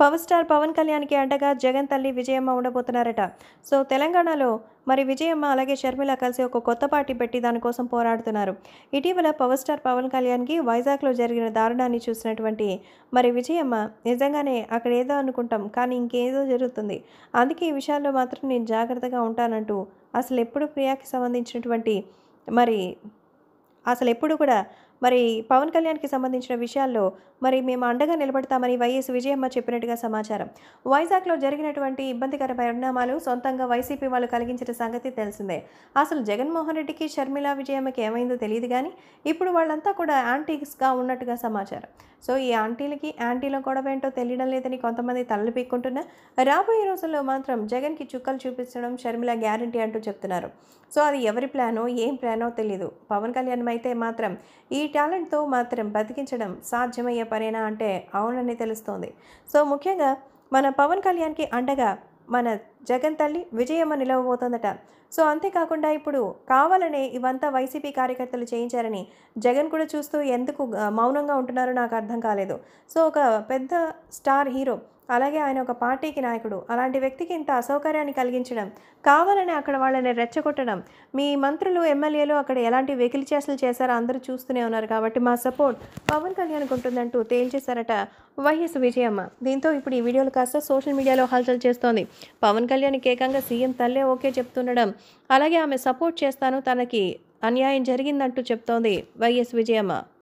power star Pawan కళ్యాణ్కి అండగా జగన్ తల్లి విజయమ్మ ఉండబోతున్నారట సో తెలంగాణలో మరి విజయమ్మ అలాగే షర్మిల కలిసి ఒక కొత్త పార్టీ పెట్టి దానికోసం పోరాడుతున్నారు ఇటీవల పవర్ స్టార్ పవన్ కళ్యాణ్కి వైజాగ్లో జరిగిన దారుణాన్ని చూసినటువంటి మరి విజయమ్మ నిజంగానే అక్కడ ఏదో అనుకుంటాం కానీ ఇంకేదో జరుగుతుంది అందుకే ఈ విషయాల్లో మాత్రం నేను జాగ్రత్తగా ఉంటానంటూ అసలు ఎప్పుడు ప్రియాకి సంబంధించినటువంటి మరి అసలు ఎప్పుడు కూడా మరి పవన్ కళ్యాణ్కి సంబంధించిన విషయాల్లో మరి మేము అండగా నిలబడతామని వైఎస్ విజయమ్మ చెప్పినట్టుగా సమాచారం వైజాగ్లో జరిగినటువంటి ఇబ్బందికర పరిణామాలు సొంతంగా వైసీపీ వాళ్ళు కలిగించిన సంగతి తెలిసిందే అసలు జగన్మోహన్ రెడ్డికి షర్మిలా విజయమ్మకి ఏమైందో తెలియదు కానీ ఇప్పుడు వాళ్ళంతా కూడా యాంటీక్స్గా ఉన్నట్టుగా సమాచారం సో ఈ ఆంటీలకి ఆంటీలో కూడా ఏంటో తెలియడం లేదని కొంతమంది తలలు పీక్కుంటున్నా రాబోయే రోజుల్లో మాత్రం జగన్కి చుక్కలు చూపించడం షర్మిల గ్యారంటీ అంటూ చెప్తున్నారు సో అది ఎవరి ప్లానో ఏం ప్లానో తెలియదు పవన్ కళ్యాణ్ అయితే మాత్రం ఈ టాలెంట్తో మాత్రం బతికించడం సాధ్యమయ్యే పనేనా అంటే అవునని తెలుస్తోంది సో ముఖ్యంగా మన పవన్ కళ్యాణ్కి అండగా మన జగన్ తల్లి విజయమ్మ నిలవబోతోందట సో అంతేకాకుండా ఇప్పుడు కావాలనే ఇవంతా వైసీపీ కార్యకర్తలు చేయించారని జగన్ కూడా చూస్తూ ఎందుకు మౌనంగా ఉంటున్నారో నాకు అర్థం కాలేదు సో ఒక పెద్ద స్టార్ హీరో అలాగే ఆయన ఒక పార్టీకి నాయకుడు అలాంటి వ్యక్తికి ఇంత అసౌకర్యాన్ని కలిగించడం కావాలని అక్కడ వాళ్ళని రెచ్చగొట్టడం మీ మంత్రులు ఎమ్మెల్యేలు అక్కడ ఎలాంటి వెకిలి చేసలు చేశారో అందరూ చూస్తూనే ఉన్నారు కాబట్టి మా సపోర్ట్ పవన్ కళ్యాణ్కి ఉంటుందంటూ తేల్చేశారట వైఎస్ విజయమ్మ దీంతో ఇప్పుడు ఈ వీడియోలు కాస్త సోషల్ మీడియాలో హల్చల్ చేస్తోంది పవన్ కళ్యాణ్కి ఏకంగా సీఎం తల్లే ఓకే చెప్తుండడం అలాగే ఆమె సపోర్ట్ చేస్తాను తనకి అన్యాయం జరిగిందంటూ చెప్తోంది వైఎస్ విజయమ్మ